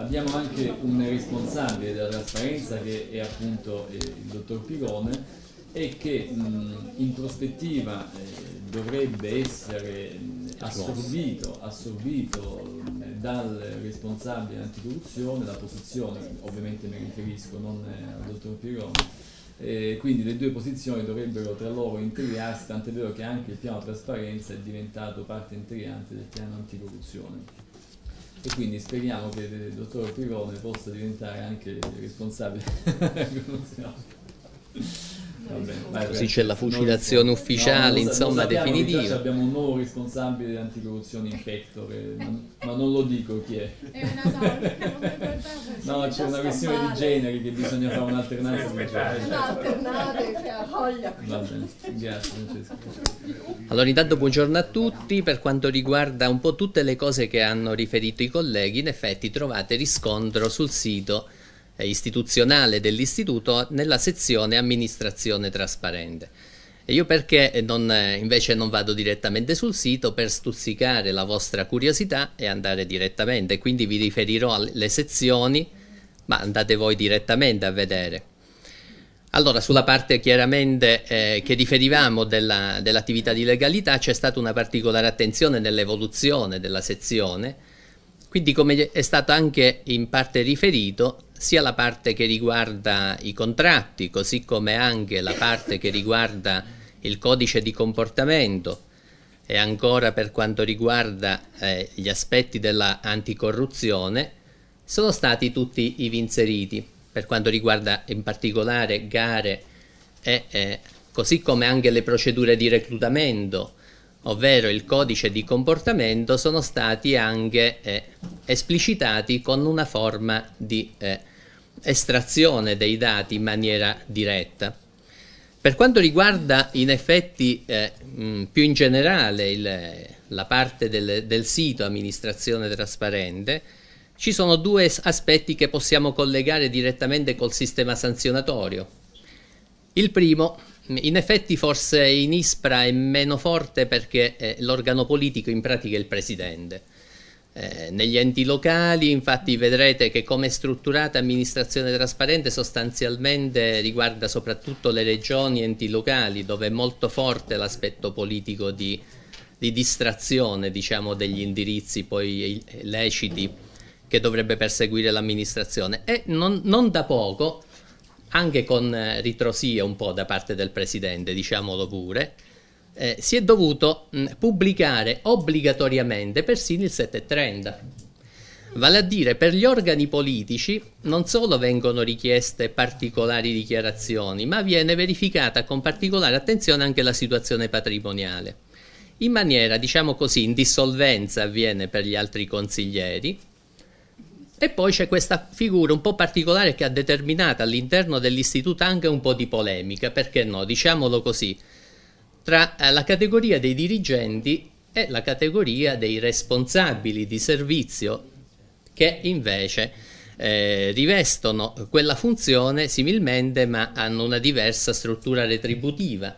Abbiamo anche un responsabile della trasparenza che è appunto eh, il dottor Pigone e che mh, in prospettiva eh, dovrebbe essere assorbito, assorbito eh, dal responsabile anticorruzione, la posizione, ovviamente mi riferisco non al dottor Pirone, eh, quindi le due posizioni dovrebbero tra loro integrarsi, tant'è vero che anche il piano trasparenza è diventato parte integrante del piano anticorruzione e quindi speriamo che il dottor Pirone possa diventare anche responsabile così c'è la fucilazione ufficiale, no, insomma, definitiva. abbiamo un nuovo responsabile di anticorruzione in petto, che, ma, eh. ma, non lo dico chi è. è una no, c'è una questione di genere che bisogna fare un'alternanza. Allora intanto buongiorno a tutti, per quanto riguarda un po' tutte le cose che hanno riferito i colleghi, in effetti trovate riscontro sul sito eh, istituzionale dell'istituto nella sezione amministrazione trasparente. E io perché eh, non, eh, invece non vado direttamente sul sito per stuzzicare la vostra curiosità e andare direttamente, quindi vi riferirò alle sezioni, ma andate voi direttamente a vedere. Allora, sulla parte chiaramente eh, che riferivamo dell'attività di legalità c'è stata una particolare attenzione nell'evoluzione della sezione, quindi come è stato anche in parte riferito, sia la parte che riguarda i contratti, così come anche la parte che riguarda il codice di comportamento e ancora per quanto riguarda eh, gli aspetti della anticorruzione, sono stati tutti ivi inseriti, per quanto riguarda in particolare gare e eh, così come anche le procedure di reclutamento, ovvero il codice di comportamento, sono stati anche eh, esplicitati con una forma di eh, estrazione dei dati in maniera diretta. Per quanto riguarda in effetti eh, mh, mm, più in generale il, la parte del, del, sito amministrazione trasparente, ci sono due aspetti che possiamo collegare direttamente col sistema sanzionatorio. Il primo, mm, in effetti forse in ISPRA è meno forte perché eh, l'organo politico in pratica è il presidente eh, negli enti locali infatti vedrete che come è strutturata amministrazione trasparente sostanzialmente riguarda soprattutto le regioni e enti locali dove è molto forte l'aspetto politico di, di distrazione diciamo, degli indirizzi poi leciti che dovrebbe perseguire l'amministrazione e non, non da poco anche con eh, ritrosia un po' da parte del Presidente diciamolo pure eh, si è dovuto mh, mm, pubblicare obbligatoriamente persino il 730. Vale a dire, per gli organi politici non solo vengono richieste particolari dichiarazioni, ma viene verificata con particolare attenzione anche la situazione patrimoniale. In maniera, diciamo così, in dissolvenza avviene per gli altri consiglieri. E poi c'è questa figura un po' particolare che ha determinato all'interno dell'istituto anche un po' di polemica, perché no, diciamolo così, tra eh, la categoria dei dirigenti e la categoria dei responsabili di servizio che invece eh, rivestono quella funzione similmente ma hanno una diversa struttura retributiva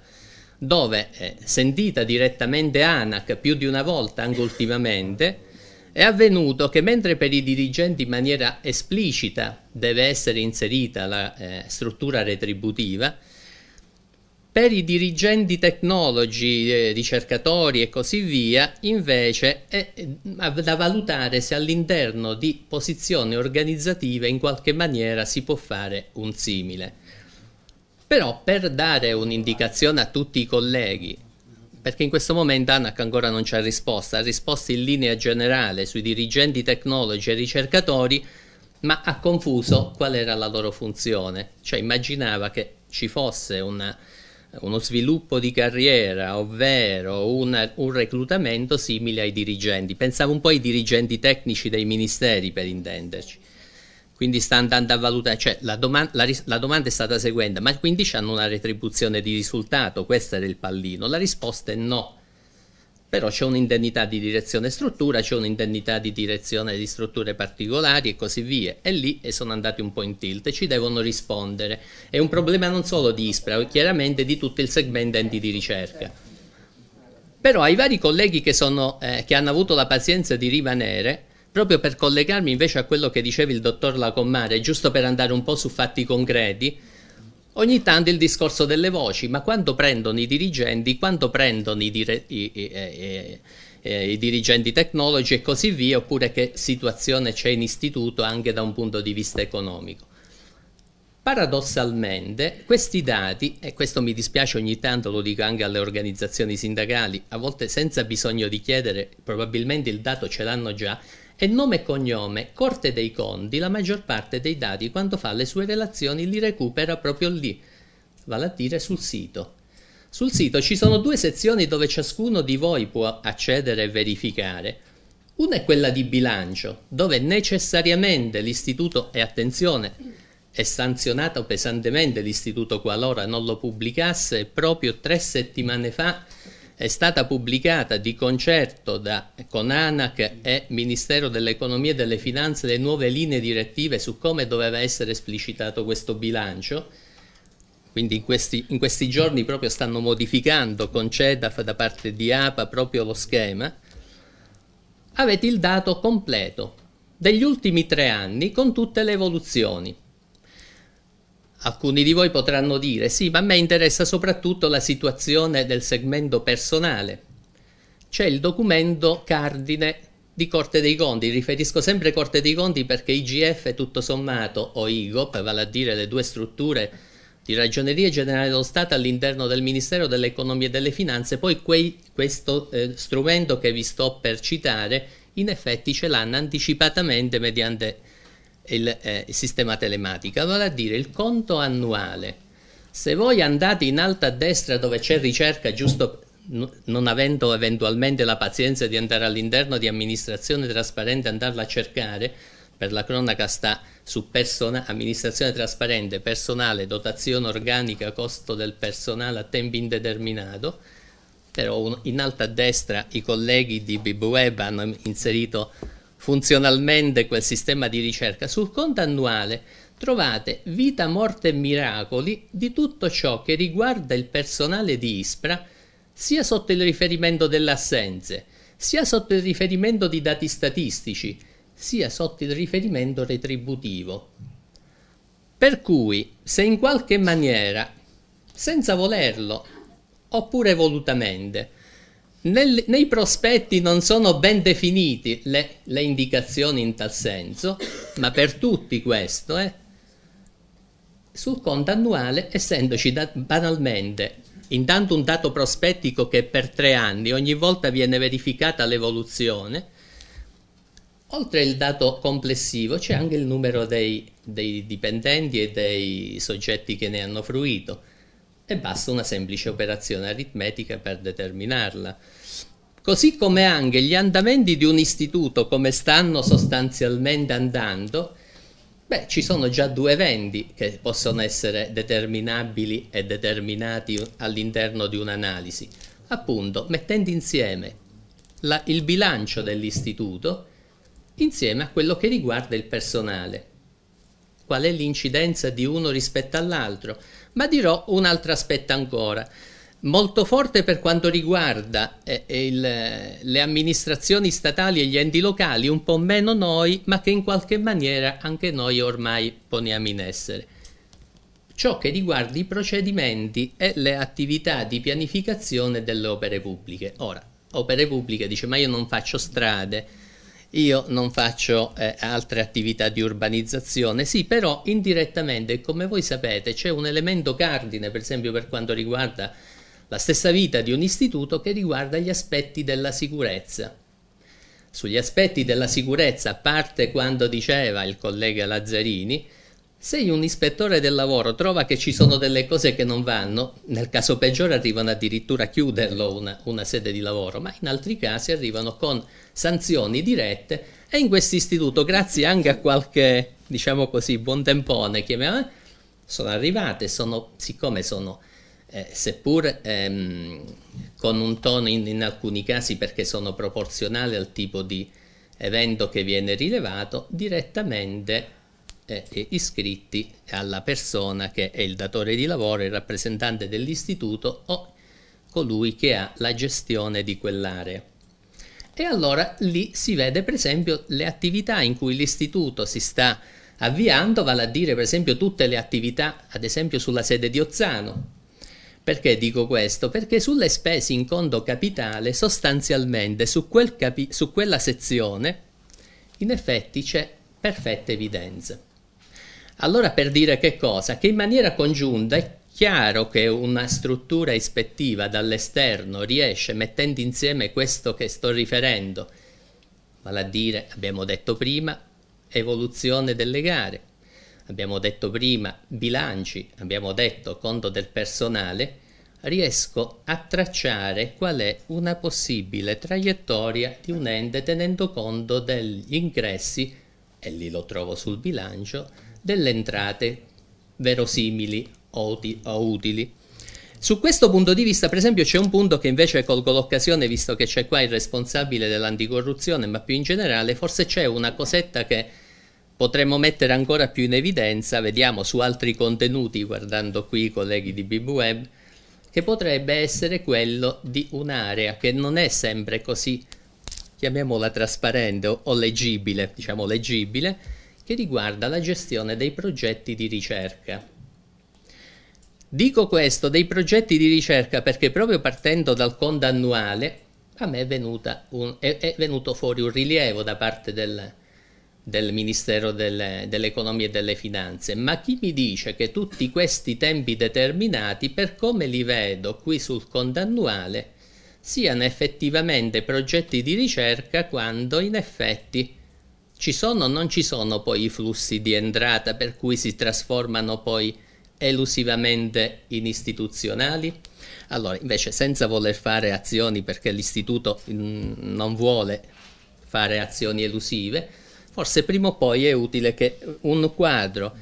dove eh, sentita direttamente ANAC più di una volta anche ultimamente è avvenuto che mentre per i dirigenti in maniera esplicita deve essere inserita la eh, struttura retributiva per i dirigenti tecnologi, eh, ricercatori e così via, invece è eh, da valutare se all'interno di posizioni organizzative in qualche maniera si può fare un simile. Però per dare un'indicazione a tutti i colleghi, perché in questo momento ANAC ancora non c'è risposta, ha risposto in linea generale sui dirigenti tecnologi e ricercatori, ma ha confuso qual era la loro funzione, cioè immaginava che ci fosse una uno sviluppo di carriera, ovvero una, un reclutamento simile ai dirigenti. Pensavo un po' ai dirigenti tecnici dei ministeri, per intenderci. Quindi sta andando a valutare, cioè la, domanda, la, la domanda è stata seguente, ma quindi hanno una retribuzione di risultato? Questo era il pallino. La risposta è no però c'è un'indennità di direzione struttura, c'è un'indennità di direzione di strutture particolari e così via. E lì sono andati un po' in tilt e ci devono rispondere. È un problema non solo di ISPRA, ma chiaramente di tutto il segmento enti di ricerca. Però ai vari colleghi che, sono, eh, che hanno avuto la pazienza di rimanere, proprio per collegarmi invece a quello che diceva il dottor Lacommare, giusto per andare un po' su fatti concreti, Ogni tanto il discorso delle voci, ma quando prendono i dirigenti, quando prendono i, dire- i, i, i, dirigenti tecnologi e così via, oppure che situazione c'è in istituto anche da un punto di vista economico. Paradossalmente, questi dati, e questo mi dispiace ogni tanto, lo dico anche alle organizzazioni sindacali, a volte senza bisogno di chiedere, probabilmente il dato ce l'hanno già, e nome e cognome, Corte dei Conti, la maggior parte dei dati quando fa le sue relazioni li recupera proprio lì, vale a dire sul sito. Sul sito ci sono due sezioni dove ciascuno di voi può accedere e verificare. Una è quella di bilancio, dove necessariamente l'istituto, e attenzione, è sanzionato pesantemente l'istituto qualora non lo pubblicasse, proprio tre settimane fa è stata pubblicata di concerto da, con ANAC e Ministero dell'Economia e delle Finanze le nuove linee direttive su come doveva essere esplicitato questo bilancio. Quindi in questi, in questi giorni proprio stanno modificando con CEDAF da parte di APA proprio lo schema. Avete il dato completo degli ultimi tre anni con tutte le evoluzioni. Alcuni di voi potranno dire sì, ma a me interessa soprattutto la situazione del segmento personale. C'è il documento cardine di Corte dei Conti, riferisco sempre Corte dei Conti perché IGF tutto sommato o IGOP, vale a dire le due strutture di Ragioneria Generale dello Stato all'interno del Ministero dell'Economia e delle Finanze, poi quei, questo eh, strumento che vi sto per citare in effetti ce l'hanno anticipatamente mediante il eh, sistema telematica, vale a dire il conto annuale. Se voi andate in alto a destra dove c'è ricerca, giusto non avendo eventualmente la pazienza di andare all'interno di amministrazione trasparente e andarla a cercare, per la cronaca sta su persona, amministrazione trasparente, personale, dotazione organica, costo del personale a tempo indeterminato, però in alto a destra i colleghi di BibWeb hanno inserito funzionalmente quel sistema di ricerca, sul conto annuale trovate vita, morte e miracoli di tutto ciò che riguarda il personale di ISPRA, sia sotto il riferimento delle assenze, sia sotto il riferimento di dati statistici, sia sotto il riferimento retributivo. Per cui, se in qualche maniera, senza volerlo, oppure volutamente, nel, nei prospetti non sono ben definite le, le, indicazioni in tal senso, ma per tutti questo è eh, sul conto annuale, essendoci da, banalmente intanto un dato prospettico che per tre anni ogni volta viene verificata l'evoluzione, oltre il dato complessivo c'è anche il numero dei, dei dipendenti e dei soggetti che ne hanno fruito e basta una semplice operazione aritmetica per determinarla. Così come anche gli andamenti di un istituto come stanno sostanzialmente andando, beh, ci sono già due eventi che possono essere determinabili e determinati all'interno di un'analisi, appunto mettendo insieme la, il bilancio dell'istituto insieme a quello che riguarda il personale. Qual è l'incidenza di uno rispetto all'altro? ma dirò un altro aspetto ancora. Molto forte per quanto riguarda eh, eh il, eh, le amministrazioni statali e gli enti locali, un po' meno noi, ma che in qualche maniera anche noi ormai poniamo in essere. Ciò che riguarda i procedimenti e le attività di pianificazione delle opere pubbliche. Ora, opere pubbliche dice ma io non faccio strade, io non faccio eh, altre attività di urbanizzazione, sì però indirettamente come voi sapete c'è un elemento cardine per esempio per quanto riguarda la stessa vita di un istituto che riguarda gli aspetti della sicurezza. Sugli aspetti della sicurezza, a parte quando diceva il collega Lazzarini, se un ispettore del lavoro trova che ci sono delle cose che non vanno, nel caso peggiore arrivano addirittura a chiuderlo una, una sede di lavoro, ma in altri casi arrivano con sanzioni dirette e in questo istituto, grazie anche a qualche, diciamo così, buon tempone, chiamiamo, eh, sono arrivate, sono, siccome sono, eh, seppur ehm, con un tono in, in alcuni casi perché sono proporzionali al tipo di evento che viene rilevato, direttamente eh, iscritti alla persona che è il datore di lavoro, il rappresentante dell'istituto o colui che ha la gestione di quell'area. E allora lì si vede per esempio le attività in cui l'istituto si sta avviando, vale a dire per esempio tutte le attività, ad esempio sulla sede di Ozzano, perché dico questo? Perché sulle spese in conto capitale, sostanzialmente su, quel capi- su quella sezione, in effetti c'è perfetta evidenza. Allora per dire che cosa? Che in maniera congiunta è chiaro che una struttura ispettiva dall'esterno riesce, mettendo insieme questo che sto riferendo, vale a dire, abbiamo detto prima, evoluzione delle gare, abbiamo detto prima bilanci, abbiamo detto conto del personale, riesco a tracciare qual è una possibile traiettoria di un ente tenendo conto degli ingressi, e lì lo trovo sul bilancio, delle entrate verosimili o utili. Su questo punto di vista, per esempio, c'è un punto che invece colgo l'occasione, visto che c'è qua il responsabile dell'anticorruzione, ma più in generale, forse c'è una cosetta che potremmo mettere ancora più in evidenza, vediamo su altri contenuti, guardando qui i colleghi di BibWeb, che potrebbe essere quello di un'area che non è sempre così, chiamiamola trasparente o, leggibile, diciamo leggibile, che riguarda la gestione dei progetti di ricerca. Dico questo dei progetti di ricerca perché proprio partendo dal conto annuale a me è, un, è, è venuto fuori un rilievo da parte del, del Ministero delle, dell'Economia e delle Finanze, ma chi mi dice che tutti questi tempi determinati, per come li vedo qui sul conto annuale, siano effettivamente progetti di ricerca quando in effetti ci sono o non ci sono poi i flussi di entrata per cui si trasformano poi elusivamente in istituzionali? Allora, invece, senza voler fare azioni perché l'istituto mm, non vuole fare azioni elusive, forse prima o poi è utile che un quadro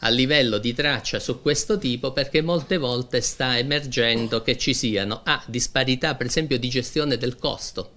a livello di traccia su questo tipo perché molte volte sta emergendo che ci siano A, ah, disparità per esempio di gestione del costo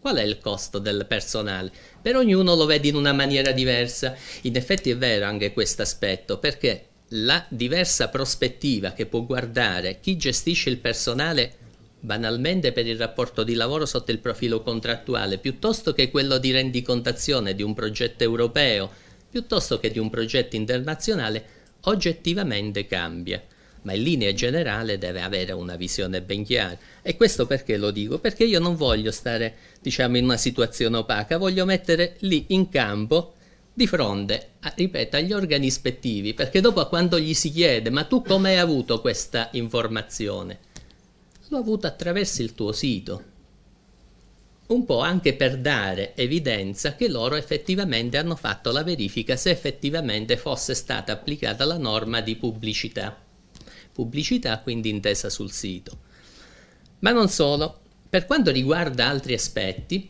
Qual è il costo del personale? Per ognuno lo vedi in una maniera diversa. In effetti è vero anche questo aspetto, perché la diversa prospettiva che può guardare chi gestisce il personale banalmente per il rapporto di lavoro sotto il profilo contrattuale, piuttosto che quello di rendicontazione di un progetto europeo, piuttosto che di un progetto internazionale, oggettivamente cambia ma in linea generale deve avere una visione ben chiara. E questo perché lo dico? Perché io non voglio stare, diciamo, in una situazione opaca, voglio mettere lì in campo di fronte, a, ripeto, agli organi ispettivi, perché dopo quando gli si chiede ma tu come hai avuto questa informazione? L'ho avuta attraverso il tuo sito, un po' anche per dare evidenza che loro effettivamente hanno fatto la verifica se effettivamente fosse stata applicata la norma di pubblicità pubblicità quindi intesa sul sito. Ma non solo, per quanto riguarda altri aspetti,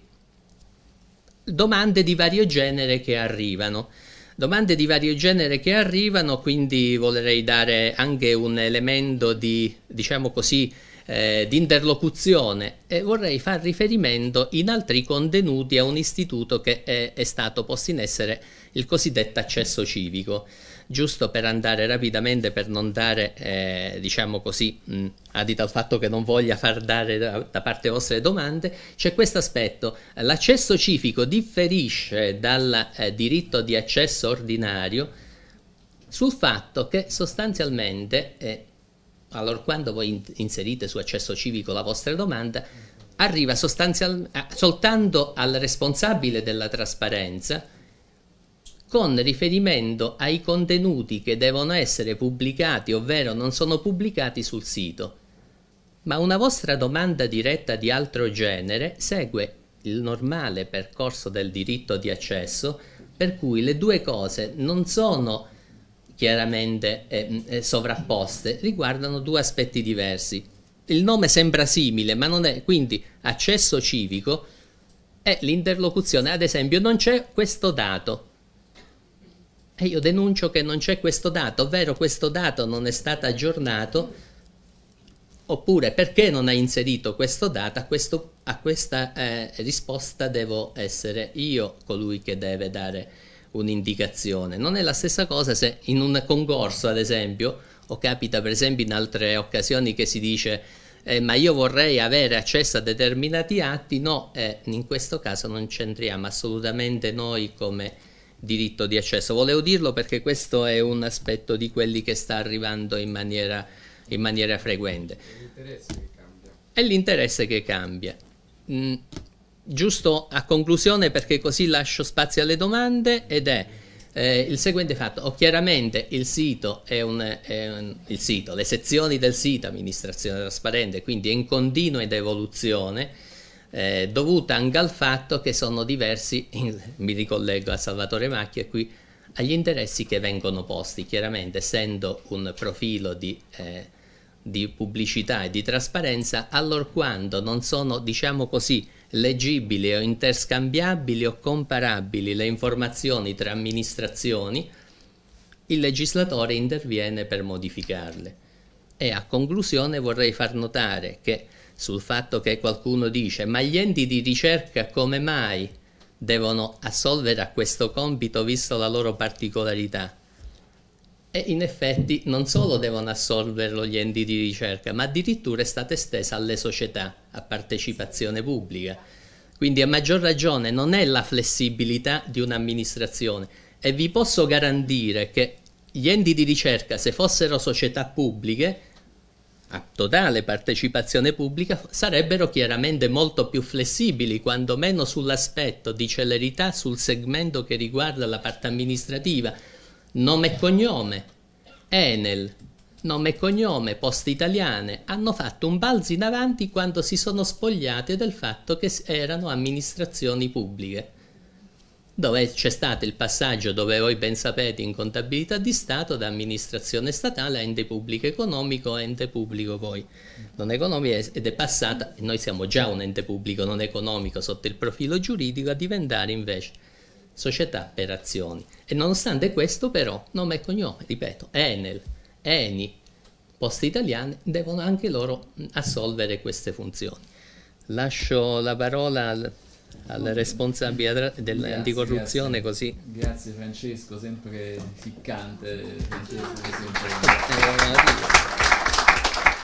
domande di vario genere che arrivano. Domande di vario genere che arrivano, quindi volerei dare anche un elemento di, diciamo così, eh, di interlocuzione e vorrei far riferimento in altri contenuti a un istituto che è, è stato posto in essere il cosiddetto accesso civico giusto per andare rapidamente, per non dare, eh, diciamo così, mh, mm, adito al fatto che non voglia far dare da, da parte vostre domande, c'è questo aspetto. L'accesso civico differisce dal eh, diritto di accesso ordinario sul fatto che sostanzialmente, eh, allora quando voi inserite su accesso civico la vostra domanda, arriva sostanzialmente eh, soltanto al responsabile della trasparenza, con riferimento ai contenuti che devono essere pubblicati, ovvero non sono pubblicati sul sito. Ma una vostra domanda diretta di altro genere segue il normale percorso del diritto di accesso, per cui le due cose non sono chiaramente eh, mm, eh sovrapposte, riguardano due aspetti diversi. Il nome sembra simile, ma non è, quindi accesso civico è l'interlocuzione, ad esempio non c'è questo dato, e io denuncio che non c'è questo dato, ovvero questo dato non è stato aggiornato oppure perché non hai inserito questo dato, a, questo, a questa eh, risposta devo essere io colui che deve dare un'indicazione. Non è la stessa cosa se in un concorso, ad esempio, o capita per esempio in altre occasioni che si dice eh, ma io vorrei avere accesso a determinati atti, no, eh, in questo caso non c'entriamo assolutamente noi come diritto di accesso. Volevo dirlo perché questo è un aspetto di quelli che sta arrivando in maniera, in maniera frequente. È l'interesse che cambia. Mm, giusto a conclusione perché così lascio spazio alle domande ed è... Eh, il seguente fatto, oh, chiaramente il sito, è un, è un, il sito, le sezioni del sito amministrazione trasparente, quindi è in continua ed evoluzione, eh, dovuta anche al fatto che sono diversi, in, mi ricollego a Salvatore Macchia qui, agli interessi che vengono posti, chiaramente essendo un profilo di, eh, di pubblicità e di trasparenza, allora quando non sono, diciamo così, leggibili o interscambiabili o comparabili le informazioni tra amministrazioni, il legislatore interviene per modificarle. E a conclusione vorrei far notare che sul fatto che qualcuno dice ma gli enti di ricerca come mai devono assolvere a questo compito visto la loro particolarità? E in effetti non solo devono assolverlo gli enti di ricerca, ma addirittura è stata estesa alle società a partecipazione pubblica. Quindi a maggior ragione non è la flessibilità di un'amministrazione e vi posso garantire che gli enti di ricerca, se fossero società pubbliche, a totale partecipazione pubblica sarebbero chiaramente molto più flessibili, quantomeno sull'aspetto di celerità sul segmento che riguarda la parte amministrativa. Nome e cognome, Enel, nome e cognome, Poste Italiane, hanno fatto un balzo in avanti quando si sono spogliate del fatto che erano amministrazioni pubbliche dove c'è stato il passaggio dove voi ben sapete in contabilità di Stato da amministrazione statale a ente pubblico economico a ente pubblico poi non economico ed è passata, noi siamo già un ente pubblico non economico sotto il profilo giuridico, a diventare invece società per azioni. E nonostante questo però, nome e cognome, ripeto, Enel, Eni, Poste Italiane devono anche loro assolvere queste funzioni. Lascio la parola al alla responsabilità dell'anticorruzione grazie, così. Grazie Francesco, sempre ficcante. Francesco, sempre... Eh,